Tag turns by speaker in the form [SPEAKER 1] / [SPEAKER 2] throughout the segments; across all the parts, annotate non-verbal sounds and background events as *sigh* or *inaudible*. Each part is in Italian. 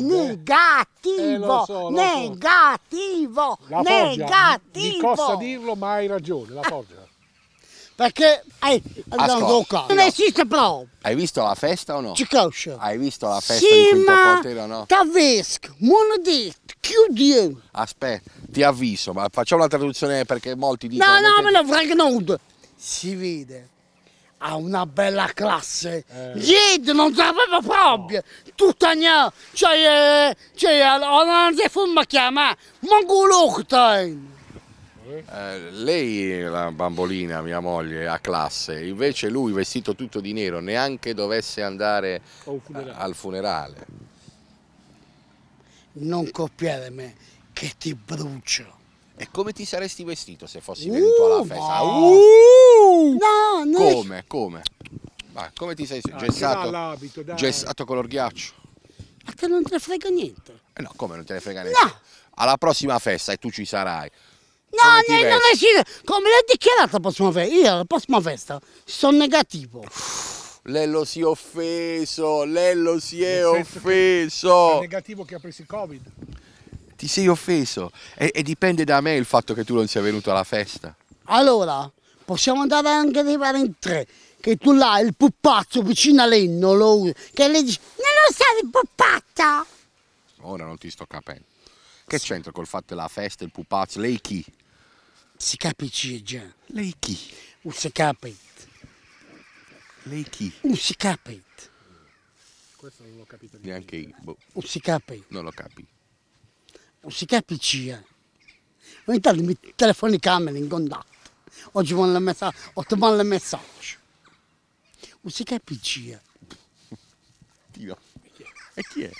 [SPEAKER 1] Eh? Negativo, eh, so, negativo, so. negativo. Mi costa dirlo, ma hai ragione, la forgia.
[SPEAKER 2] Perché eh, Ascolta, non esiste proprio. Hai visto la festa o no? Ci coscia. Hai visto la festa sì, di Quinto Portiere o no? Tavesco, monodetto, chiudi. Aspetta, ti avviso, ma facciamo la traduzione perché molti dicono... No, no, me lo
[SPEAKER 1] frega nudo. Si vede ha una bella classe. Eh. Yid non sapeva proprio. No. Tutta gna, cioè, eh, cioè, non si forma chiama, mongolochtain.
[SPEAKER 2] Eh, lei, la bambolina, mia moglie, ha classe, invece lui vestito tutto di nero, neanche dovesse andare funerale. al funerale.
[SPEAKER 1] Non copiare me, che ti brucio.
[SPEAKER 2] E come ti saresti vestito se fossi uh, venuto alla festa? Ma... Uh! No, no! Come? Come? Vai, come ti sei ah, gessato? Gessato color ghiaccio?
[SPEAKER 1] Ma te non te ne frega niente.
[SPEAKER 2] Eh no, come non te ne frega niente? No! Alla prossima festa e tu ci sarai.
[SPEAKER 1] No, come non 900, come l'ho dichiarato la prossima festa, io alla prossima festa
[SPEAKER 2] sono negativo. Lello si è offeso, Lello si è offeso. È negativo che ha preso il Covid. Ti sei offeso e, e, dipende da me il fatto che tu non sia venuto alla festa.
[SPEAKER 1] Allora, possiamo andare anche fare in tre, che tu là il pupazzo vicino a lei non lo usi, che lei dice, non lo sai il pupazzo?
[SPEAKER 2] Ora non ti sto capendo. Che c'entra col fatto della festa, il pupazzo, lei chi?
[SPEAKER 1] Si capisce già. Lei chi? Non si capisce. Lei chi? Non si capisce.
[SPEAKER 2] Questo non l'ho capito neanche io. Boh.
[SPEAKER 1] Non si capisce. Non lo capi. Non si capisce. Ogni tanto mi telefoni camera in contatto. Oggi ci fanno il messaggio, o ti fanno il messaggio. Non si capisce. Dio. E chi è?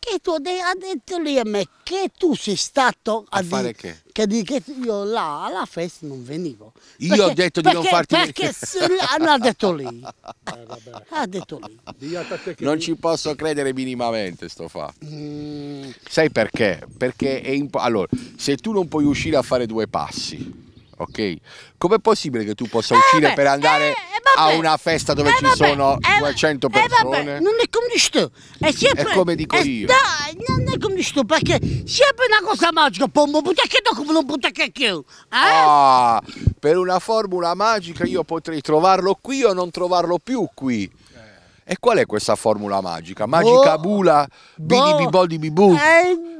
[SPEAKER 1] Che tu ha detto lì a me che tu sei stato a, a fare che? Che, di, che io là alla festa non venivo. Io perché, ho detto perché, di non farti perché *laughs* eh, ha detto lì. Eh, ha detto
[SPEAKER 2] lì. Non ci posso credere minimamente sto fa.
[SPEAKER 1] Mm.
[SPEAKER 2] Sai perché? Perché è imp- allora, se tu non puoi uscire a fare due passi, ok? Com'è possibile che tu possa eh, uscire eh, per andare eh, eh a una festa dove eh, ci vabbè, sono 200 persone? non è come dici
[SPEAKER 1] è, sempre, è come dico io. No, non è come dici perché sempre una cosa magica, pombo, butta che dopo non butta che
[SPEAKER 2] Ah, per una formula magica io potrei trovarlo qui o non trovarlo più qui. E qual è questa formula magica? Magica oh, bula, bidi boh, bibo di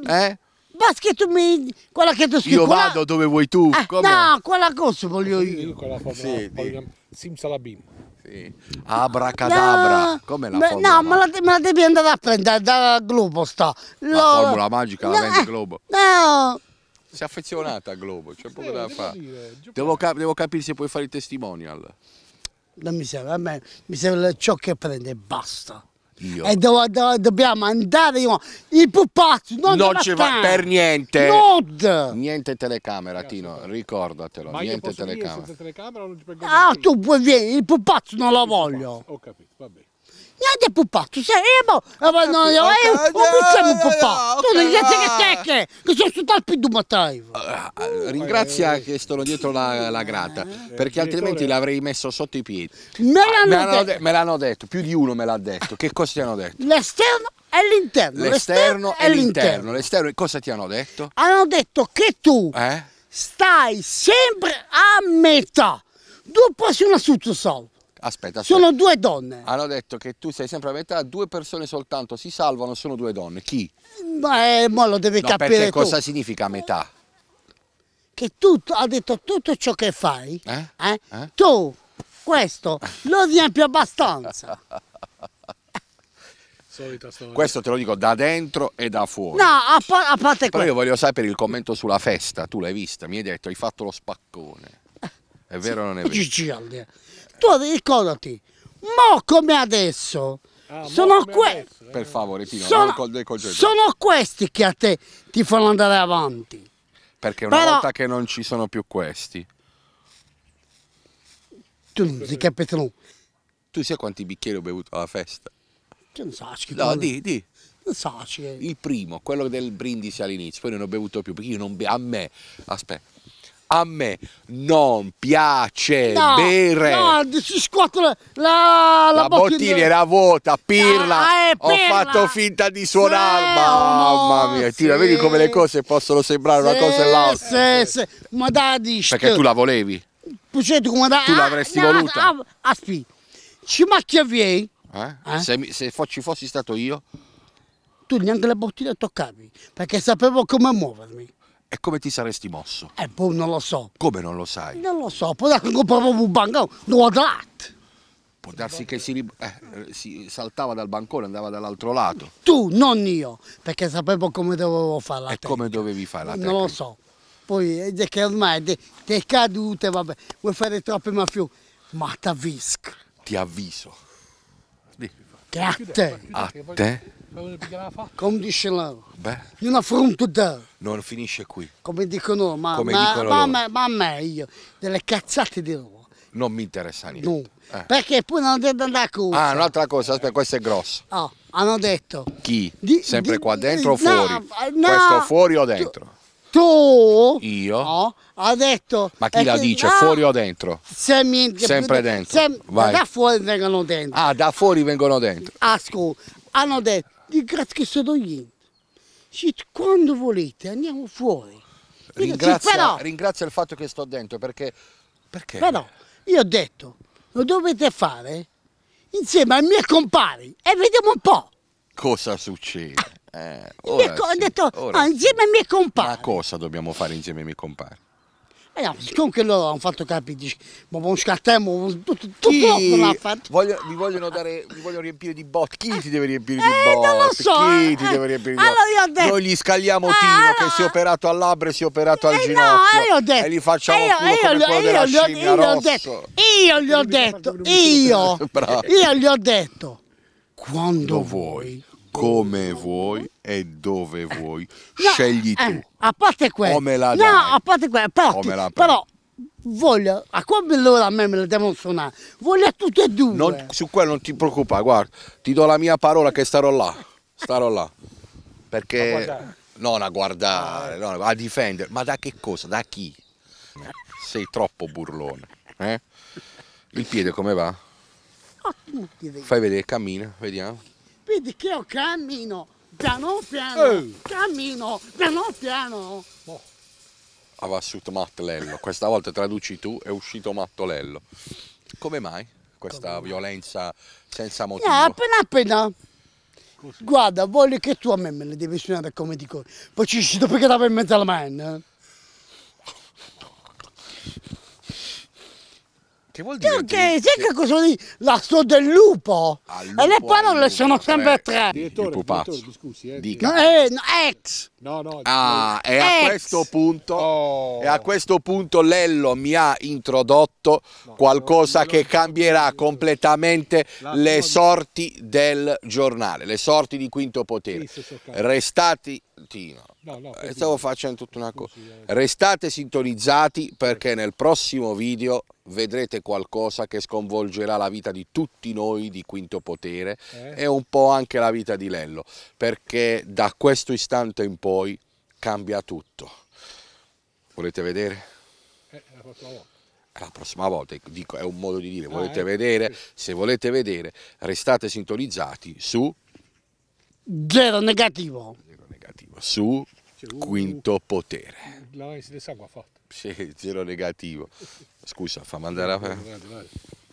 [SPEAKER 2] Eh? Ma tu mi... quella
[SPEAKER 1] che tu scrivi... Io quella...
[SPEAKER 2] vado dove vuoi tu. Eh,
[SPEAKER 1] come? No, quella cosa voglio io.
[SPEAKER 2] Quella formula, sì, formula, simsalabim. Sì. Abracadabra, no, come la formula? No, ma la,
[SPEAKER 1] me la devi andare a prendere dal Globo sta. Lo... La formula
[SPEAKER 2] magica la no, vende eh, Globo.
[SPEAKER 1] No!
[SPEAKER 2] Sei affezionata a Globo, c'è poco da fare. Devo, cap devo, capire se puoi fare il testimonial. Non
[SPEAKER 1] mi serve, a me mi serve ciò che prende e basta. Io. E do, do, dobbiamo andare io. I pupazzi non, non ci va per
[SPEAKER 2] niente. Not. Niente telecamera, Ragazzi, Tino, ricordatelo. Ma niente telecamera. telecamera ah, tu puoi venire, il pupazzo non lo voglio. Ho capito, va bene. Niente puppazzo, sei mo,
[SPEAKER 1] no, io, eh, o pizziamo un puppazzo, tu non grazie che tecche, che sono su talpi di Mattaivo.
[SPEAKER 2] Ah, ringrazia che sono dietro la, la grata, perché altrimenti l'avrei messo sotto i piedi.
[SPEAKER 1] Me ah, l'hanno detto. Me
[SPEAKER 2] l'hanno detto, più di uno me l'ha detto, che cosa ti hanno detto?
[SPEAKER 1] L'esterno è l'interno. L'esterno è l'interno.
[SPEAKER 2] L'esterno, cosa ti hanno detto?
[SPEAKER 1] Hanno detto che
[SPEAKER 2] tu eh? stai sempre a metà. Dopo sei un asciutto salvo aspetta, aspetta. Sono due donne. Hanno detto che tu sei sempre a metà, due persone soltanto si salvano, sono due donne. Chi? Ma eh, lo devi no, capire perché tu. cosa significa metà? Che tu ha detto tutto ciò che fai, eh? Eh? Eh? tu
[SPEAKER 1] questo lo riempi abbastanza. *laughs*
[SPEAKER 2] Questo te lo dico da dentro e da fuori. No,
[SPEAKER 1] a, pa a parte questo. Però io
[SPEAKER 2] voglio sapere il commento sulla festa, tu l'hai vista, mi hai detto hai fatto lo spaccone. È vero o non è vero?
[SPEAKER 1] Gigi Alde. Tu ricordati, mo come adesso, ah, sono, questi. que
[SPEAKER 2] adesso, eh. per favore, Pino, sono, sono
[SPEAKER 1] questi che a te ti fanno andare avanti.
[SPEAKER 2] Perché una Però... volta che non ci sono più questi... Tu non si capisci nulla. Tu sai quanti bicchieri ho bevuto alla festa?
[SPEAKER 1] Che non sai che... No, di, di.
[SPEAKER 2] Non sai che... Il primo, quello del brindisi all'inizio, poi non ho bevuto più, perché io non... bevo, a me... Aspetta a me non piace no, bere. No,
[SPEAKER 1] si scuote la, la, la, bottiglia. era
[SPEAKER 2] vuota, pirla. Ah, eh, Ho fatto finta di suonarla. Eh, oh, Mamma mia, sì. Tira, vedi come le cose possono sembrare sì, una cosa e l'altra. Sì, sì. Ma dai, Perché tu la volevi?
[SPEAKER 1] Certo, come da, tu l'avresti ah, voluta. Ah, aspetta, ah, ci macchiavi. Eh?
[SPEAKER 2] Eh? Se, se ci fossi stato io?
[SPEAKER 1] Tu neanche la bottiglia toccavi, perché sapevo come muovermi.
[SPEAKER 2] E come ti saresti mosso? Eh, poi boh, non lo so. Come non lo sai?
[SPEAKER 1] Non lo so, poi anche proprio un bancone, non ho
[SPEAKER 2] Può darsi che si, eh, eh, si saltava dal bancone, andava dall'altro lato.
[SPEAKER 1] Tu, non io, perché sapevo come dovevo fare la
[SPEAKER 2] E tecnica. come dovevi fare la tecnica? Non lo so.
[SPEAKER 1] Poi, eh, è che ormai ti è cadute, vabbè, vuoi fare troppe mafiosi, ma ti avviso.
[SPEAKER 2] Ti avviso.
[SPEAKER 1] Che a te. A te come dice loro.
[SPEAKER 2] Beh. Non
[SPEAKER 1] affronto te.
[SPEAKER 2] Non finisce qui.
[SPEAKER 1] Come dicono, ma, Come ma, dicono ma, ma, ma, meglio delle cazzate di loro.
[SPEAKER 2] Non mi interessa niente. No. Eh. Perché poi non hanno detto a cosa. Ah, un'altra cosa, aspetta, questa è grosso.
[SPEAKER 1] Oh, ah, hanno detto.
[SPEAKER 2] Chi? Di, Sempre di, qua dentro di, o fuori?
[SPEAKER 1] Eh, no, Questo no,
[SPEAKER 2] fuori o dentro?
[SPEAKER 1] Tu?
[SPEAKER 2] Io? No,
[SPEAKER 1] ha detto. Ma chi la dice? No, fuori
[SPEAKER 2] o dentro? Se
[SPEAKER 1] mi, sempre dentro. Se, Vai. Da fuori vengono
[SPEAKER 2] dentro. Ah, da fuori vengono dentro.
[SPEAKER 1] Ascolta, ah, hanno detto di Grazchesso d'Oriente. Quando volete andiamo fuori.
[SPEAKER 2] Ringrazia, però,
[SPEAKER 1] ringrazia il fatto che sto dentro perché, perché? Però io ho detto, lo dovete fare insieme ai miei compari e vediamo un po'.
[SPEAKER 2] Cosa succede? Ah, eh, ho sì, detto, ah, insieme ai miei compari. Ma cosa dobbiamo fare insieme ai miei compari?
[SPEAKER 1] E eh, allora, comunque loro hanno fatto capire, ma non scattiamo, tutto,
[SPEAKER 2] tutto l'ha fatto. Voglio, vi, vogliono dare, vi vogliono riempire di bot. Chi ti deve riempire di eh, bot? Non lo so, Chi ti eh. deve riempire di bot? Allora io ho detto, Noi gli scaliamo ah, Tino allora. che si è operato al labbro e si è operato al eh, ginoccio. No, io ho detto, e gli facciamo io, culo io, come io, quello io, della io, scimmia io rosso. Detto,
[SPEAKER 1] io gli ho detto, io, io gli ho detto,
[SPEAKER 2] quando vuoi come vuoi e dove eh, vuoi. No, Scegli eh, tu. Eh, a parte questo. Come la dai. No, a parte questo. Però,
[SPEAKER 1] però voglio, a come allora a me me la devono suonare?
[SPEAKER 2] Voglio tutte e due. Non, su quello non ti preoccupare, guarda, ti do la mia parola che starò là. Starò là. Perché... Non a guardare, ah. non a difendere. Ma da che cosa? Da chi? Sei troppo burlone. Eh? Il piede come va? Fai vedere, cammina, vediamo.
[SPEAKER 1] Vedi che io cammino piano piano, Ehi. cammino piano piano. Oh.
[SPEAKER 2] Ha vassuto Mattolello, questa volta traduci tu, è uscito Mattolello. Come mai questa Come violenza mai? senza motivo? No,
[SPEAKER 1] appena appena. Così. Guarda, voglio che tu a me me le devi suonare come dico. Poi ci sto perché dava in mezzo alla mano. Eh. Che vuol dire? Perché c'è che cosa lì? L'asso del lupo. lupo e le parole lupo, sono eh. sempre eh. tre. Direttore,
[SPEAKER 2] Direttore, scusi, eh. Dica. No, eh, no, ex. No, no. Ah, e a questo punto oh. e a questo punto Lello mi ha introdotto no, qualcosa no, che cambierà completamente le sorti del giornale, le sorti di Quinto Potere. Restati stamattina no, no, eh, per stavo dire. facendo tutta una cosa eh. restate sintonizzati perché nel prossimo video vedrete qualcosa che sconvolgerà la vita di tutti noi di Quinto Potere eh. e un po' anche la vita di Lello perché da questo istante in poi cambia tutto volete vedere? Eh, la prossima volta eh, la prossima volta, ecco, dico, è un modo di dire, ah, volete ah, vedere? Sì. Se volete vedere, restate sintonizzati su...
[SPEAKER 1] Zero negativo
[SPEAKER 2] negativo, su quinto potere. L'analisi Sì, zero negativo. Scusa, fammi andare a... fare